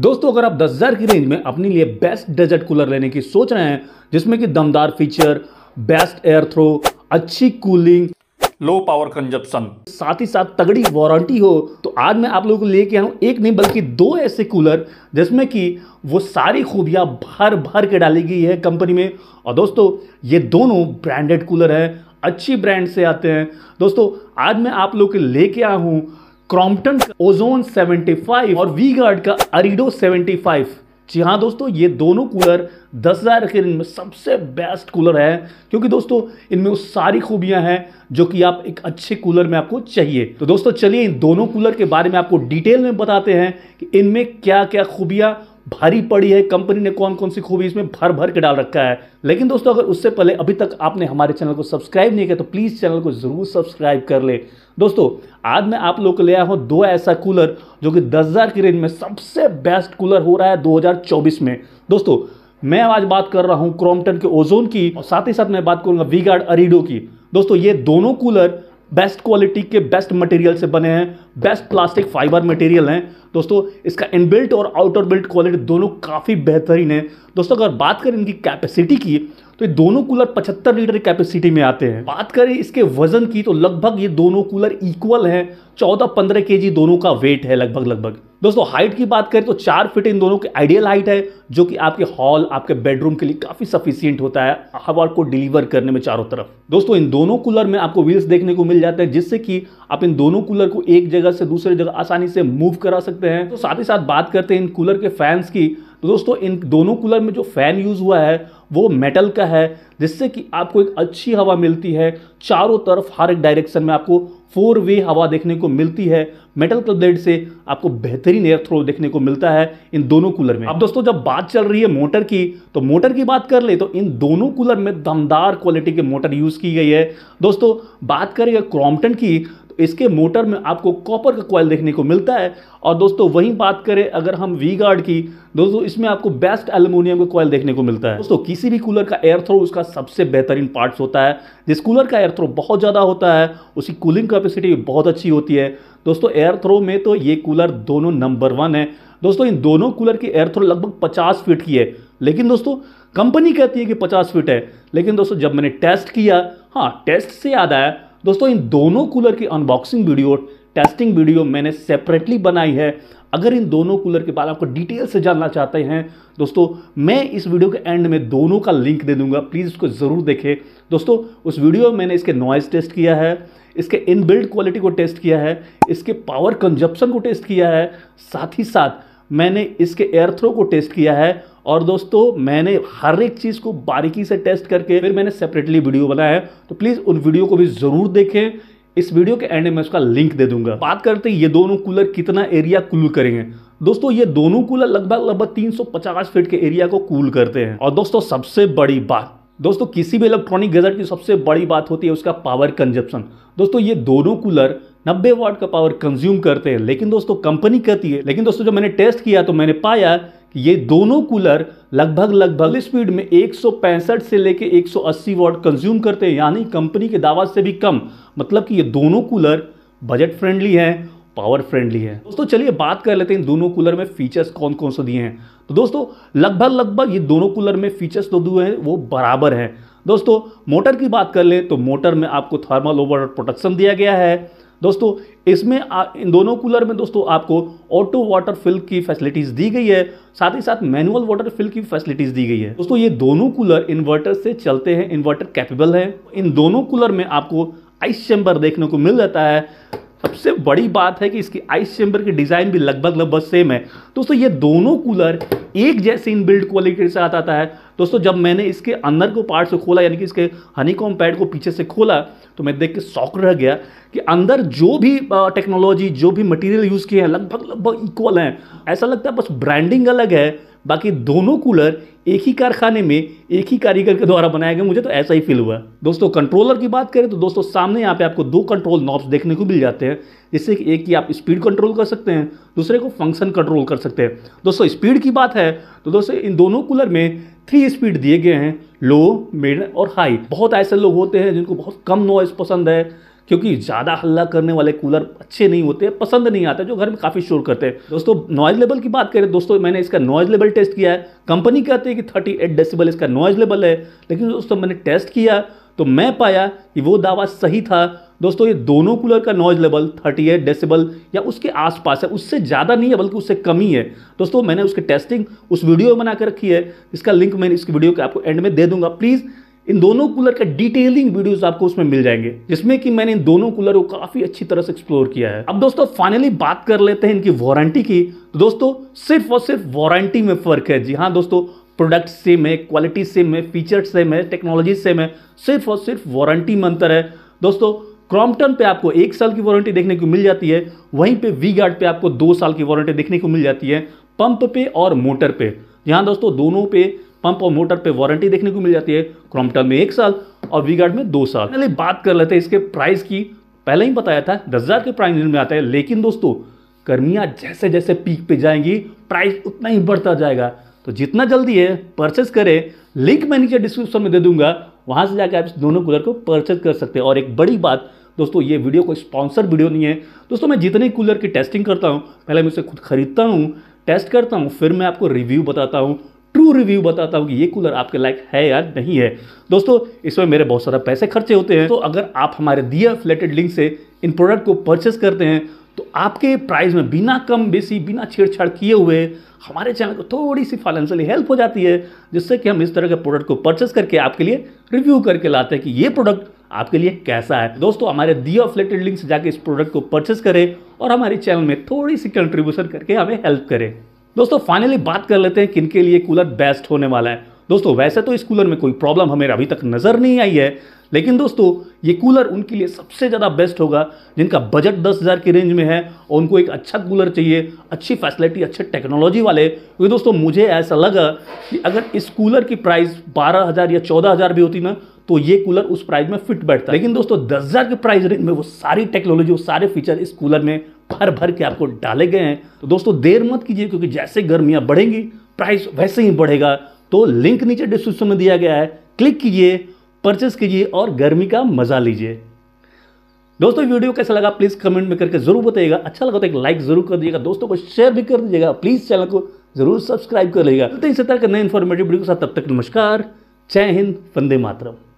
दोस्तों अगर आप दस हज़ार की रेंज में अपने लिए बेस्ट डेजर्ट कूलर लेने की सोच रहे हैं जिसमें कि दमदार फीचर बेस्ट एयर थ्रो अच्छी कूलिंग लो पावर कंजप्शन साथ ही साथ तगड़ी वारंटी हो तो आज मैं आप लोगों को लेके आऊँ एक नहीं बल्कि दो ऐसे कूलर जिसमें कि वो सारी खूबियाँ भर भर के डाली गई है कंपनी में और दोस्तों ये दोनों ब्रांडेड कूलर हैं अच्छी ब्रांड से आते हैं दोस्तों आज मैं आप लोग के लेके आया हूँ क्रॉम्पटन ओजोन 75 और वी गार्ड का अरिडो 75 जी हाँ दोस्तों ये दोनों कूलर दस हज़ार के इनमें सबसे बेस्ट कूलर है क्योंकि दोस्तों इनमें वो सारी खूबियां हैं जो कि आप एक अच्छे कूलर में आपको चाहिए तो दोस्तों चलिए इन दोनों कूलर के बारे में आपको डिटेल में बताते हैं कि इनमें क्या क्या खूबियाँ भारी पड़ी है कंपनी ने कौन कौन सी खूबी इसमें भर भर के डाल रखा है लेकिन दोस्तों अगर उससे पहले अभी तक आपने हमारे चैनल को सब्सक्राइब नहीं किया तो प्लीज़ चैनल को ज़रूर सब्सक्राइब कर ले दोस्तों आज मैं आप लोग को ले आया हूं दो ऐसा कूलर जो कि दस हज़ार की रेंज में सबसे बेस्ट कूलर हो रहा है दो में दोस्तों मैं आज बात कर रहा हूं क्रोमटन के ओजोन की और साथ ही साथ मैं बात करूंगा वी गार्ड की दोस्तों ये दोनों कूलर बेस्ट क्वालिटी के बेस्ट मटेरियल से बने हैं बेस्ट प्लास्टिक फाइबर मटेरियल हैं दोस्तों इसका इनबिल्ट और आउटर बिल्ट क्वालिटी दोनों काफ़ी बेहतरीन है दोस्तों अगर बात करें इनकी कैपेसिटी की तो ये दोनों कूलर 75 लीटर की कैपेसिटी में आते हैं बात करें इसके वजन की तो लगभग ये दोनों कूलर इक्वल हैं 14-15 के दोनों का वेट है लगभग लगभग दोस्तों हाइट की बात करें तो चार फीट इन दोनों की आइडियल हाइट है जो कि आपके हॉल आपके बेडरूम के लिए काफ़ी सफिशियंट होता है हवा को डिलीवर करने में चारों तरफ दोस्तों इन दोनों कूलर में आपको व्हील्स देखने को मिल जाते हैं जिससे कि आप इन दोनों कूलर को एक जगह से दूसरे जगह आसानी से मूव करा सकते हैं तो साथ ही साथ बात करते हैं इन कूलर के फैंस की तो दोस्तों इन दोनों कूलर में जो फ़ैन यूज़ हुआ है वो मेटल का है जिससे कि आपको एक अच्छी हवा मिलती है चारों तरफ हर एक डायरेक्शन में आपको फोर वे हवा देखने को मिलती है मेटल का ब्लेड से आपको बेहतरीन एयर थ्रो देखने को मिलता है इन दोनों कूलर में अब दोस्तों जब बात चल रही है मोटर की तो मोटर की बात कर ले तो इन दोनों कूलर में दमदार क्वालिटी के मोटर यूज़ की गई है दोस्तों बात करें क्रॉम्पटन की इसके मोटर में आपको कॉपर का कॉयल देखने को मिलता है और दोस्तों वहीं बात करें अगर हम वी गार्ड की दोस्तों इसमें आपको बेस्ट एल्यूमिनियम का कॉयल देखने को मिलता है दोस्तों किसी भी कूलर का एयर थ्रो उसका सबसे बेहतरीन पार्ट्स होता है जिस कूलर का एयर थ्रो बहुत ज़्यादा होता है उसकी कूलिंग कैपेसिटी बहुत अच्छी होती है दोस्तों एयर थ्रो में तो ये कूलर दोनों नंबर वन है दोस्तों इन दोनों कूलर की एयर थ्रो लगभग पचास फीट की है लेकिन दोस्तों कंपनी कहती है कि पचास फीट है लेकिन दोस्तों जब मैंने टेस्ट किया हाँ टेस्ट से याद आया दोस्तों इन दोनों कूलर की अनबॉक्सिंग वीडियो टेस्टिंग वीडियो मैंने सेपरेटली बनाई है अगर इन दोनों कूलर के बारे में आपको डिटेल से जानना चाहते हैं दोस्तों मैं इस वीडियो के एंड में दोनों का लिंक दे दूंगा प्लीज़ इसको ज़रूर देखें दोस्तों उस वीडियो में मैंने इसके नॉइज़ टेस्ट किया है इसके इनबिल्ड क्वालिटी को टेस्ट किया है इसके पावर कंजप्शन को टेस्ट किया है साथ ही साथ मैंने इसके एयरथ्रो को टेस्ट किया है और दोस्तों मैंने हर एक चीज़ को बारीकी से टेस्ट करके फिर मैंने सेपरेटली वीडियो बनाया है तो प्लीज़ उन वीडियो को भी ज़रूर देखें इस वीडियो के एंड में उसका लिंक दे दूंगा बात करते हैं ये दोनों कूलर कितना एरिया कूल करेंगे दोस्तों ये दोनों कूलर लगभग लगभग 350 फीट के एरिया को कूल करते हैं और दोस्तों सबसे बड़ी बात दोस्तों किसी भी इलेक्ट्रॉनिक गजट की सबसे बड़ी बात होती है उसका पावर कंजप्शन दोस्तों ये दोनों कूलर 90 वाट का पावर कंज्यूम करते हैं लेकिन दोस्तों कंपनी कहती है लेकिन दोस्तों जब मैंने टेस्ट किया तो मैंने पाया ये दोनों कूलर लगभग लगभग स्पीड में एक से लेके 180 वाट कंज्यूम करते हैं यानी कंपनी के दावा से भी कम मतलब कि ये दोनों कूलर बजट फ्रेंडली हैं पावर फ्रेंडली है दोस्तों चलिए बात कर लेते हैं इन दोनों कूलर में फीचर्स कौन कौन से दिए हैं तो दोस्तों लगभग लगभग ये दोनों कूलर में फीचर्स तो दिए हैं वो बराबर हैं दोस्तों मोटर की बात कर लें तो मोटर में आपको थर्मल ओवर प्रोटेक्शन दिया गया है दोस्तों इसमें आ, इन दोनों कूलर में दोस्तों आपको ऑटो वाटर फिल की फैसिलिटीज़ दी गई है साथ ही साथ मैनुअल वाटर फिल की फैसिलिटीज़ दी गई है दोस्तों ये दोनों कूलर इन्वर्टर से चलते हैं इन्वर्टर कैपेबल है इन दोनों कूलर में आपको आइस चैम्बर देखने को मिल जाता है सबसे बड़ी बात है कि इसकी आइस चैम्बर की डिज़ाइन भी लगभग लगभग सेम है दोस्तों ये दोनों कूलर एक जैसे इन बिल्ड क्वालिटी के साथ आता है दोस्तों जब मैंने इसके अंदर को पार्ट से खोला यानी कि इसके हनीकॉम पैड को पीछे से खोला तो मैं देख के शौक रह गया कि अंदर जो भी टेक्नोलॉजी जो भी मटेरियल यूज़ किए हैं लगभग लगभग इक्वल हैं ऐसा लगता है बस ब्रांडिंग अलग है बाकी दोनों कूलर एक ही कारखाने में एक ही कारीगर के द्वारा बनाया गया मुझे तो ऐसा ही फील हुआ दोस्तों कंट्रोलर की बात करें तो दोस्तों सामने यहाँ पे आपको दो कंट्रोल नॉब्स देखने को मिल जाते हैं जिससे कि एक की आप स्पीड कंट्रोल कर सकते हैं दूसरे को फंक्शन कंट्रोल कर सकते हैं दोस्तों स्पीड की बात है तो दोस्तों इन दोनों कूलर में थ्री स्पीड दिए गए हैं लो मिड और हाई बहुत ऐसे लोग होते हैं जिनको बहुत कम नॉइस पसंद है क्योंकि ज़्यादा हल्ला करने वाले कूलर अच्छे नहीं होते पसंद नहीं आते जो घर में काफ़ी शोर करते हैं दोस्तों नॉइज़ लेवल की बात करें दोस्तों मैंने इसका नॉइज़ लेवल टेस्ट किया है कंपनी कहती है कि 38 एट इसका नॉइज़ लेवल है लेकिन दोस्तों मैंने टेस्ट किया तो मैं पाया कि वो दावा सही था दोस्तों ये दोनों कूलर का नॉइज लेवल 38 डेसिबल या उसके आसपास है उससे ज़्यादा नहीं है बल्कि उससे कम ही है दोस्तों मैंने उसकी टेस्टिंग उस वीडियो में बना कर रखी है इसका लिंक मैंने इस वीडियो के आपको एंड में दे दूंगा प्लीज़ इन दोनों कूलर का डिटेलिंग वीडियोस आपको उसमें मिल जाएंगे जिसमें कि मैंने इन दोनों कूलर को काफी अच्छी तरह से एक्सप्लोर किया है अब दोस्तों फाइनली बात कर लेते हैं इनकी वारंटी की तो दोस्तों सिर्फ और सिर्फ वारंटी में फर्क है जी हाँ दोस्तों प्रोडक्ट सेम है क्वालिटी सेम है फीचर सेम है टेक्नोलॉजी सेम है सिर्फ और सिर्फ वारंटी में अंतर है दोस्तों क्रॉम्पटन पे आपको एक साल की वारंटी देखने को मिल जाती है वहीं पे वी गार्ड पर आपको दो साल की वारंटी देखने को मिल जाती है पंप पे और मोटर पे यहाँ दोस्तों दोनों पे पंप और मोटर पे वारंटी देखने को मिल जाती है क्रॉम्पटन में एक साल और वी गार्ड में दो साल पहले बात कर लेते हैं इसके प्राइस की पहले ही बताया था दस के प्राइस में आता है लेकिन दोस्तों गर्मियाँ जैसे जैसे पीक पे जाएंगी प्राइस उतना ही बढ़ता जाएगा तो जितना जल्दी है परचेस करें लिंक मैं नीचे डिस्क्रिप्शन में दे दूंगा वहाँ से जाकर आप इस दोनों कूलर को परचेस कर सकते हैं और एक बड़ी बात दोस्तों ये वीडियो कोई स्पॉन्सर वीडियो नहीं है दोस्तों मैं जितने कूलर की टेस्टिंग करता हूँ पहले मैं उसे खुद खरीदता हूँ टेस्ट करता हूँ फिर मैं आपको रिव्यू बताता हूँ ट्रू रिव्यू बताता हूँ कि ये कूलर आपके लायक है या नहीं है दोस्तों इसमें मेरे बहुत सारा पैसे खर्चे होते हैं तो अगर आप हमारे दिए रिलेटेड लिंक से इन प्रोडक्ट को परचेस करते हैं आपके प्राइस में बिना कम बेसी बिना छेड़छाड़ किए हुए हमारे चैनल को थोड़ी सी फाइनेंशियली हेल्प हो जाती है जिससे कि हम इस तरह के प्रोडक्ट को परचेस करके आपके लिए रिव्यू करके लाते हैं कि ये प्रोडक्ट आपके लिए कैसा है दोस्तों हमारे दी अफलेटेड लिंक से जाके इस प्रोडक्ट को परचेस करें और हमारे चैनल में थोड़ी सी कंट्रीब्यूशन करके हमें हेल्प करें दोस्तों फाइनली बात कर लेते हैं किन लिए कूलर बेस्ट होने वाला है दोस्तों वैसे तो इस कूलर में कोई प्रॉब्लम हमें अभी तक नज़र नहीं आई है लेकिन दोस्तों ये कूलर उनके लिए सबसे ज़्यादा बेस्ट होगा जिनका बजट दस हज़ार की रेंज में है और उनको एक अच्छा कूलर चाहिए अच्छी फैसिलिटी अच्छे टेक्नोलॉजी वाले क्योंकि दोस्तों मुझे ऐसा लगा कि अगर इस कूलर की प्राइस बारह हज़ार या चौदह हज़ार भी होती ना तो ये कूलर उस प्राइस में फिट बैठता लेकिन दोस्तों दस हज़ार के प्राइस रेंज में वो सारी टेक्नोलॉजी वो सारे फीचर इस कूलर में भर भर के आपको डाले गए हैं तो दोस्तों देर मत कीजिए क्योंकि जैसे गर्मियाँ बढ़ेंगी प्राइस वैसे ही बढ़ेगा तो लिंक नीचे डिस्क्रिप्शन में दिया गया है क्लिक कीजिए परचेस कीजिए और गर्मी का मजा लीजिए दोस्तों वीडियो कैसा लगा प्लीज़ कमेंट में करके जरूर बताइएगा अच्छा लगा तो एक लाइक जरूर कर दीजिएगा दोस्तों को शेयर भी कर दीजिएगा प्लीज़ चैनल को जरूर सब्सक्राइब कर लीजिएगा तो इस तरह के नए इन्फॉर्मेटिव वीडियो के साथ तब तक नमस्कार जय हिंद वंदे मातरम